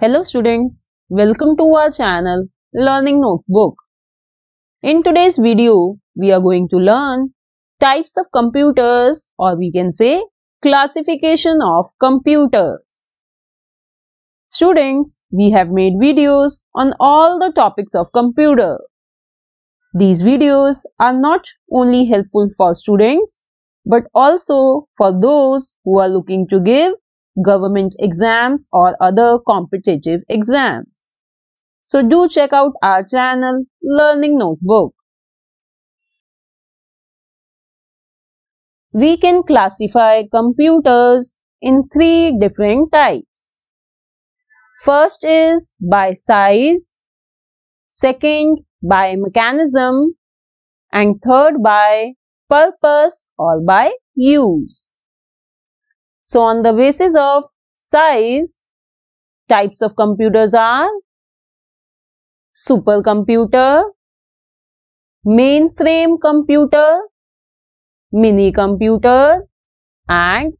Hello students, welcome to our channel Learning Notebook. In today's video, we are going to learn types of computers or we can say classification of computers. Students, we have made videos on all the topics of computer. These videos are not only helpful for students but also for those who are looking to give government exams or other competitive exams. So do check out our channel Learning Notebook. We can classify computers in three different types. First is by size, second by mechanism, and third by purpose or by use. So, on the basis of size, types of computers are supercomputer, mainframe computer, mini computer and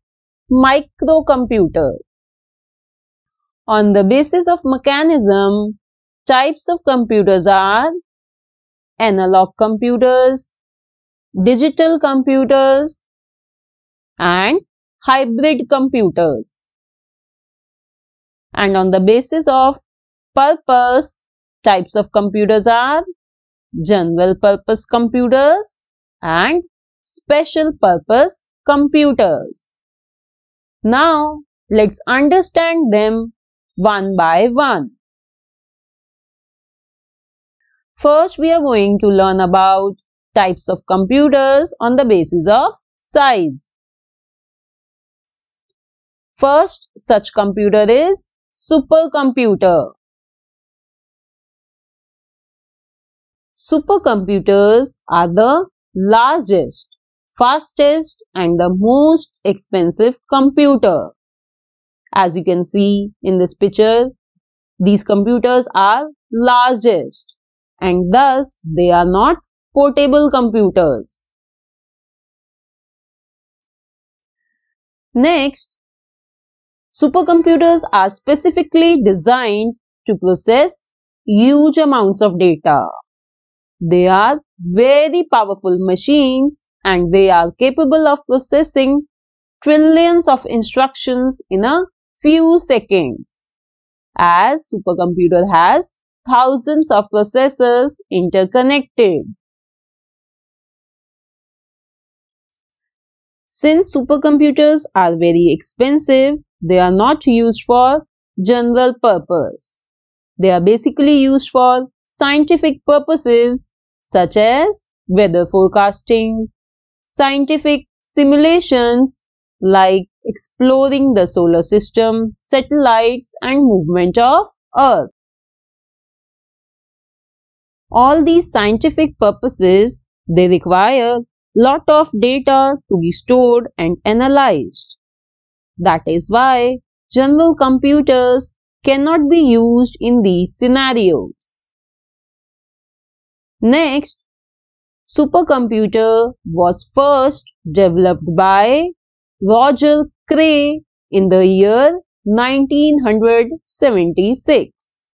microcomputer. On the basis of mechanism, types of computers are analog computers, digital computers and hybrid computers. And on the basis of purpose, types of computers are general purpose computers and special purpose computers. Now, let's understand them one by one. First, we are going to learn about types of computers on the basis of size. First such computer is supercomputer. Supercomputers are the largest, fastest and the most expensive computer. As you can see in this picture, these computers are largest and thus they are not portable computers. Next, Supercomputers are specifically designed to process huge amounts of data. They are very powerful machines and they are capable of processing trillions of instructions in a few seconds. As supercomputer has thousands of processors interconnected. Since supercomputers are very expensive, they are not used for general purpose. They are basically used for scientific purposes such as weather forecasting, scientific simulations like exploring the solar system, satellites and movement of Earth. All these scientific purposes, they require lot of data to be stored and analyzed. That is why general computers cannot be used in these scenarios. Next, supercomputer was first developed by Roger Cray in the year 1976.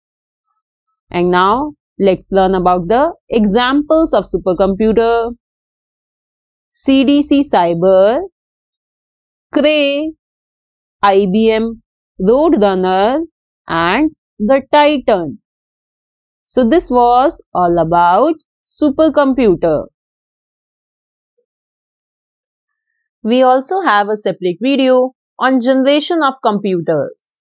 And now let's learn about the examples of supercomputer. CDC Cyber, Cray, IBM Roadrunner and the Titan. So this was all about supercomputer. We also have a separate video on generation of computers.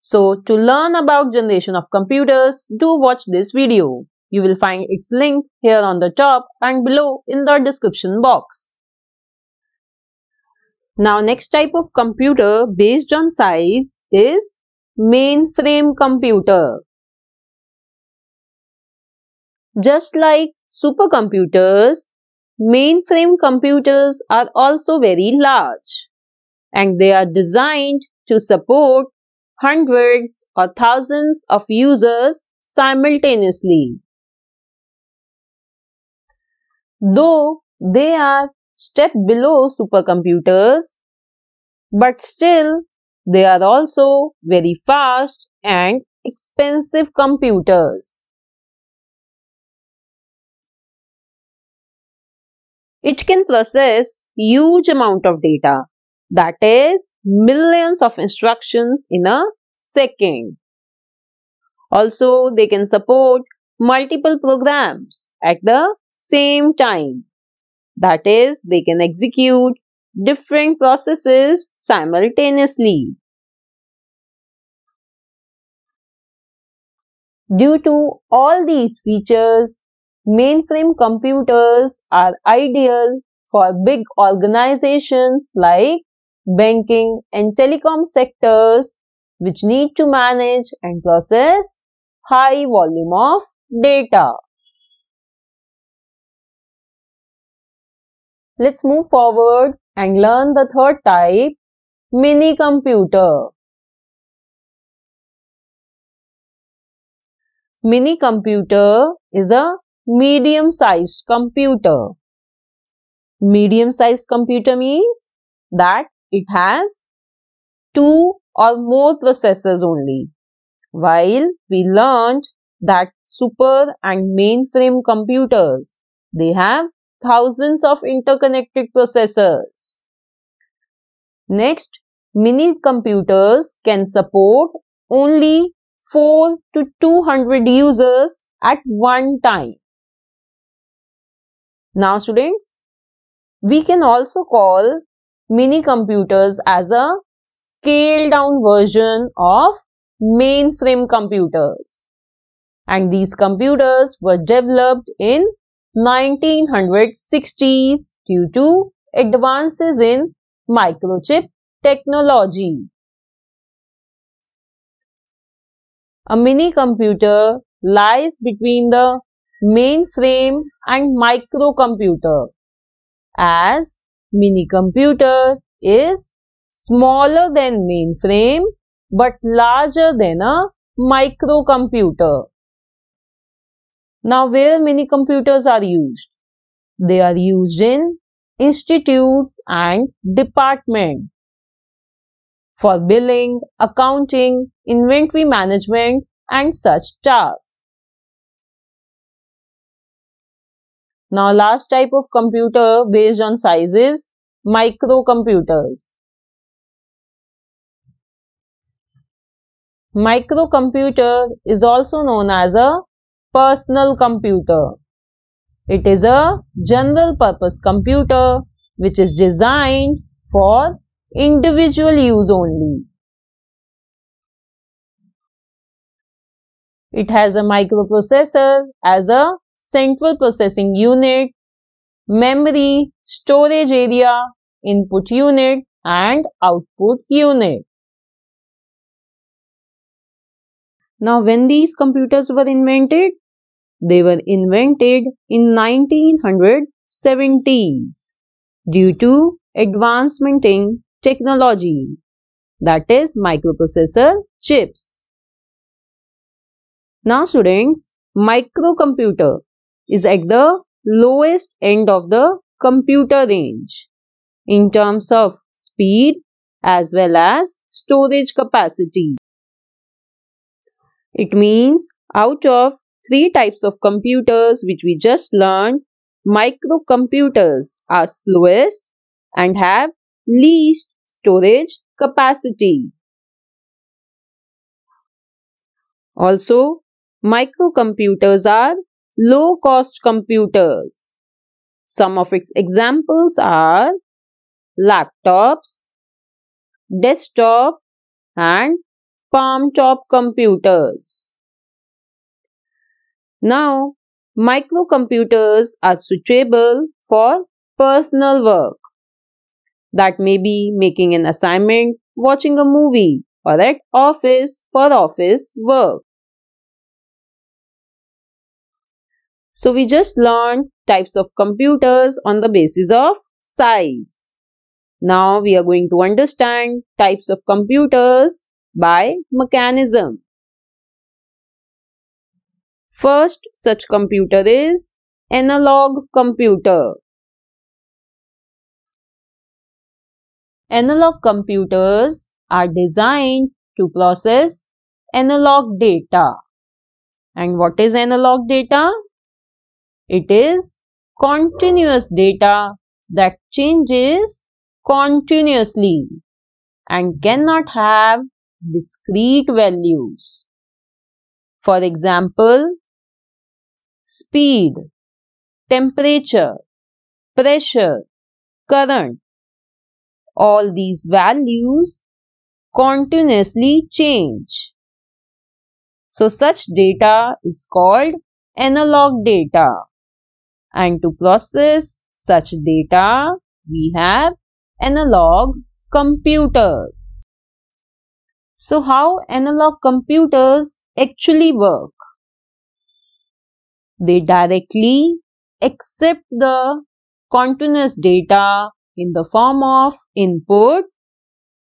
So to learn about generation of computers, do watch this video. You will find its link here on the top and below in the description box. Now next type of computer based on size is mainframe computer. Just like supercomputers, mainframe computers are also very large and they are designed to support hundreds or thousands of users simultaneously. Though they are step below supercomputers, but still they are also very fast and expensive computers. It can process huge amount of data, that is millions of instructions in a second. Also, they can support multiple programs at the same time. That is, they can execute different processes simultaneously. Due to all these features, mainframe computers are ideal for big organizations like banking and telecom sectors which need to manage and process high volume of data. Let's move forward and learn the third type, mini computer. Mini computer is a medium sized computer. Medium sized computer means that it has two or more processors only. While we learned that super and mainframe computers. They have thousands of interconnected processors. Next, mini computers can support only 4 to 200 users at one time. Now students, we can also call mini computers as a scaled down version of mainframe computers and these computers were developed in 1960s due to advances in microchip technology. A mini computer lies between the mainframe and microcomputer as mini computer is smaller than mainframe but larger than a microcomputer. Now, where mini computers are used? They are used in institutes and department for billing, accounting, inventory management and such tasks. Now last type of computer based on size is microcomputers. Microcomputer is also known as a personal computer. It is a general purpose computer which is designed for individual use only. It has a microprocessor as a central processing unit, memory, storage area, input unit and output unit. Now when these computers were invented, they were invented in 1970s due to advancement in technology that is microprocessor chips. Now students, microcomputer is at the lowest end of the computer range in terms of speed as well as storage capacity. It means out of three types of computers which we just learned. Microcomputers are slowest and have least storage capacity. Also, microcomputers are low cost computers. Some of its examples are laptops, desktop and palm top computers. Now, microcomputers are suitable for personal work. That may be making an assignment, watching a movie, or at office for office work. So we just learned types of computers on the basis of size. Now we are going to understand types of computers by mechanism. First such computer is analog computer. Analog computers are designed to process analog data. And what is analog data? It is continuous data that changes continuously and cannot have discrete values. For example, speed, temperature, pressure, current. All these values continuously change. So such data is called analog data. And to process such data, we have analog computers. So how analog computers actually work? They directly accept the continuous data in the form of input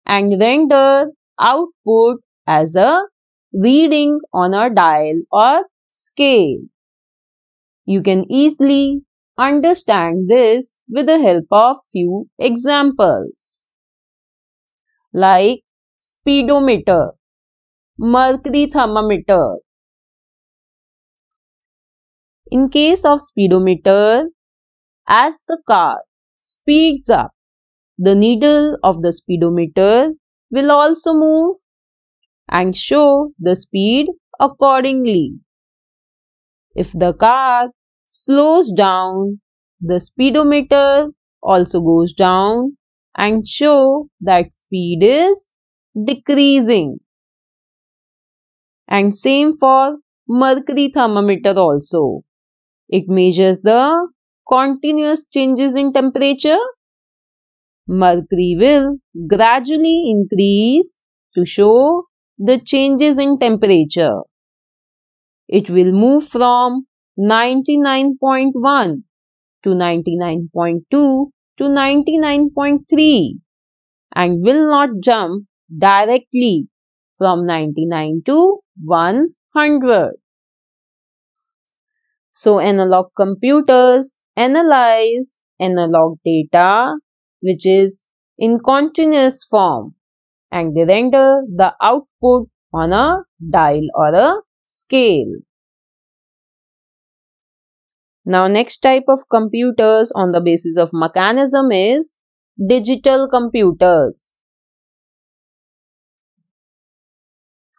and render output as a reading on a dial or scale. You can easily understand this with the help of few examples like speedometer, mercury thermometer, in case of speedometer, as the car speeds up, the needle of the speedometer will also move and show the speed accordingly. If the car slows down, the speedometer also goes down and show that speed is decreasing. And same for mercury thermometer also. It measures the continuous changes in temperature. Mercury will gradually increase to show the changes in temperature. It will move from 99.1 to 99.2 to 99.3 and will not jump directly from 99 to 100. So analog computers analyze analog data which is in continuous form and they render the output on a dial or a scale. Now next type of computers on the basis of mechanism is digital computers.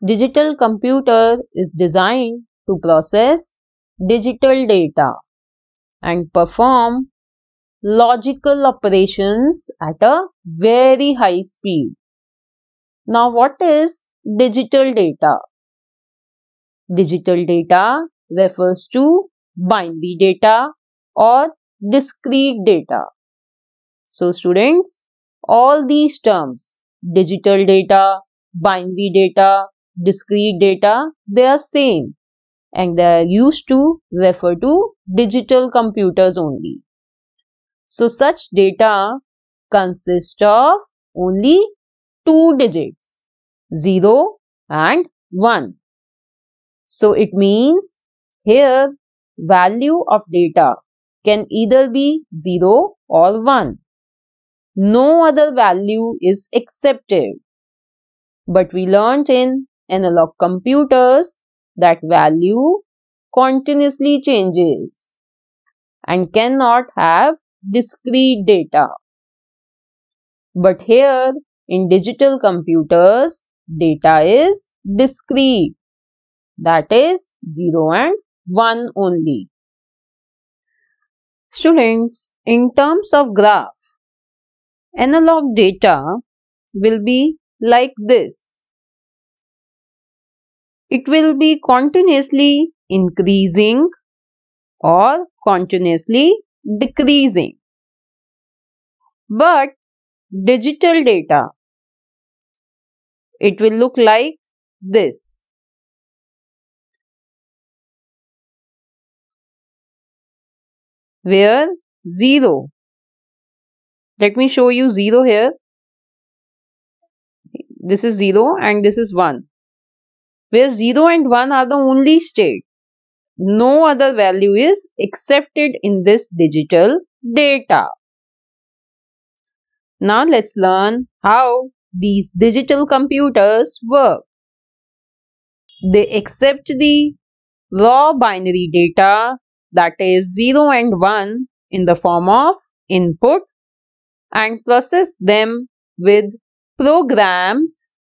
Digital computer is designed to process digital data and perform logical operations at a very high speed. Now, what is digital data? Digital data refers to binary data or discrete data. So, students, all these terms digital data, binary data, discrete data, they are same and they are used to refer to digital computers only. So such data consist of only two digits 0 and 1. So it means here value of data can either be 0 or 1. No other value is accepted. But we learnt in analog computers that value continuously changes and cannot have discrete data. But here in digital computers, data is discrete. That is 0 and 1 only. Students, in terms of graph, analog data will be like this it will be continuously increasing or continuously decreasing. But digital data, it will look like this. Where 0. Let me show you 0 here. This is 0 and this is 1 where 0 and 1 are the only state. No other value is accepted in this digital data. Now let's learn how these digital computers work. They accept the raw binary data that is 0 and 1 in the form of input and process them with programs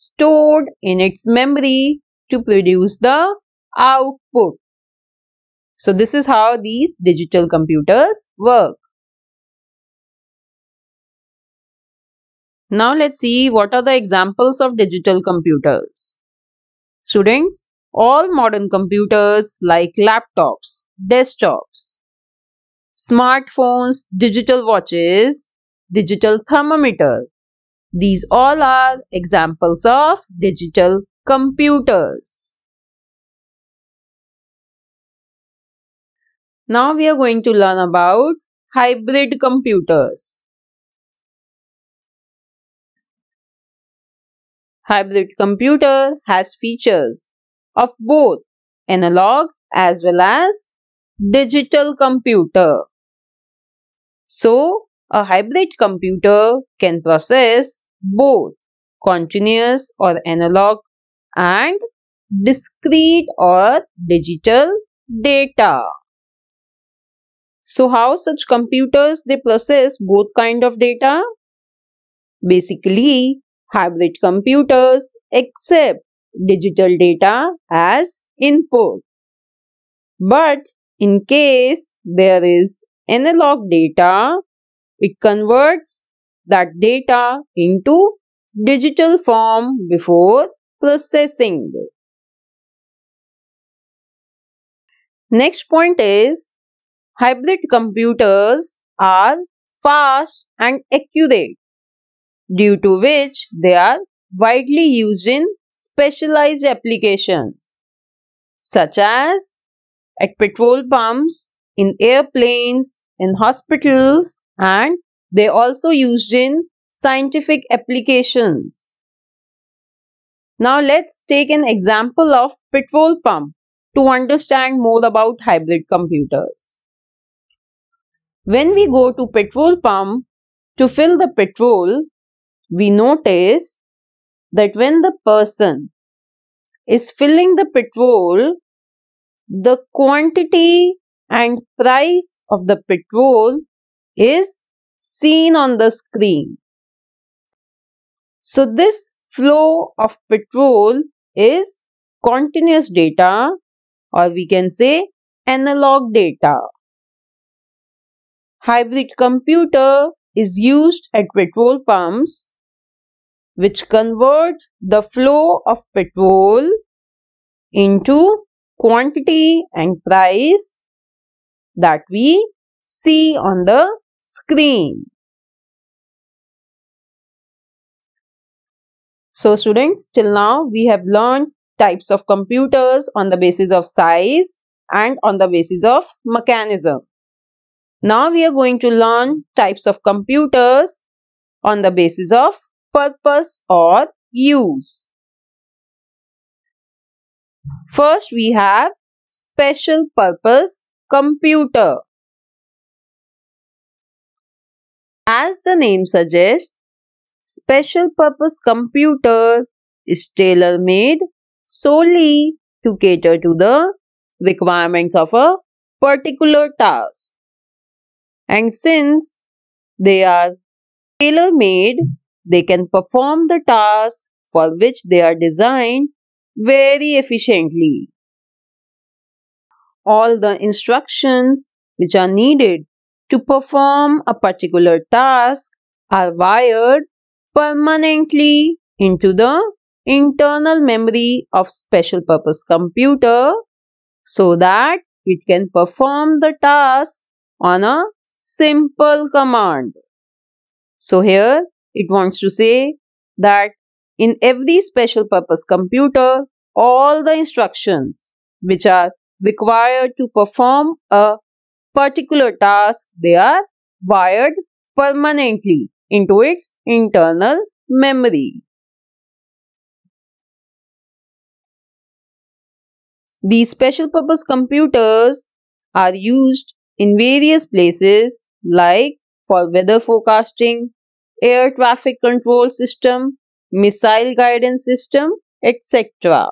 stored in its memory to produce the output. So this is how these digital computers work. Now let's see what are the examples of digital computers. Students, all modern computers like laptops, desktops, smartphones, digital watches, digital thermometer, these all are examples of digital computers. Now we are going to learn about hybrid computers. Hybrid computer has features of both analog as well as digital computer. So, a hybrid computer can process both continuous or analog and discrete or digital data. So how such computers they process both kind of data? Basically, hybrid computers accept digital data as input. But in case there is analog data, it converts that data into digital form before processing Next point is hybrid computers are fast and accurate due to which they are widely used in specialized applications such as at petrol pumps, in airplanes, in hospitals and they also used in scientific applications. Now let's take an example of petrol pump to understand more about hybrid computers. When we go to petrol pump to fill the petrol, we notice that when the person is filling the petrol, the quantity and price of the petrol is seen on the screen. So this flow of petrol is continuous data or we can say analog data. Hybrid computer is used at petrol pumps which convert the flow of petrol into quantity and price that we see on the screen. So students, till now we have learned types of computers on the basis of size and on the basis of mechanism. Now we are going to learn types of computers on the basis of purpose or use. First we have special purpose computer. As the name suggests, special purpose computer is tailor made solely to cater to the requirements of a particular task. And since they are tailor made, they can perform the task for which they are designed very efficiently. All the instructions which are needed to perform a particular task are wired permanently into the internal memory of special purpose computer so that it can perform the task on a simple command. So here it wants to say that in every special purpose computer, all the instructions which are required to perform a particular task, they are wired permanently into its internal memory. These special purpose computers are used in various places like for weather forecasting, air traffic control system, missile guidance system, etc.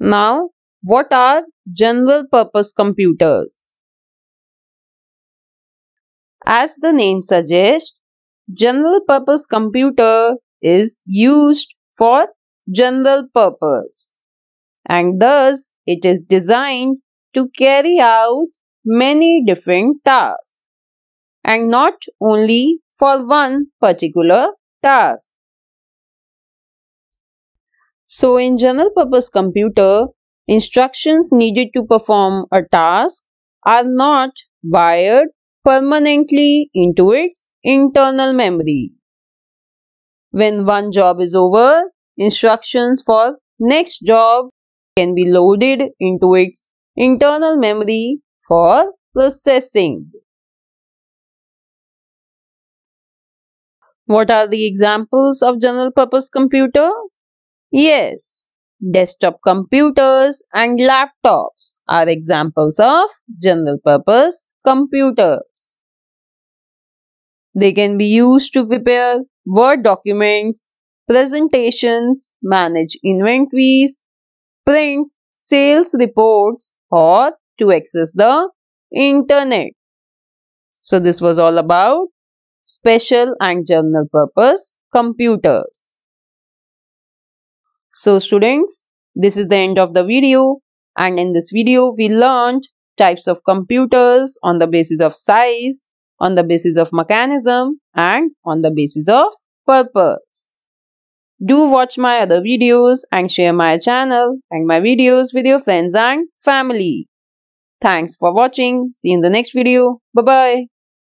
Now, what are general purpose computers. As the name suggests, general purpose computer is used for general purpose and thus it is designed to carry out many different tasks and not only for one particular task. So in general purpose computer, Instructions needed to perform a task are not wired permanently into its internal memory. When one job is over, instructions for next job can be loaded into its internal memory for processing. What are the examples of general purpose computer? Yes, Desktop computers and laptops are examples of general purpose computers. They can be used to prepare Word documents, presentations, manage inventories, print sales reports or to access the internet. So this was all about special and general purpose computers. So students, this is the end of the video and in this video we learned types of computers on the basis of size, on the basis of mechanism and on the basis of purpose. Do watch my other videos and share my channel and my videos with your friends and family. Thanks for watching. See you in the next video. Bye-bye.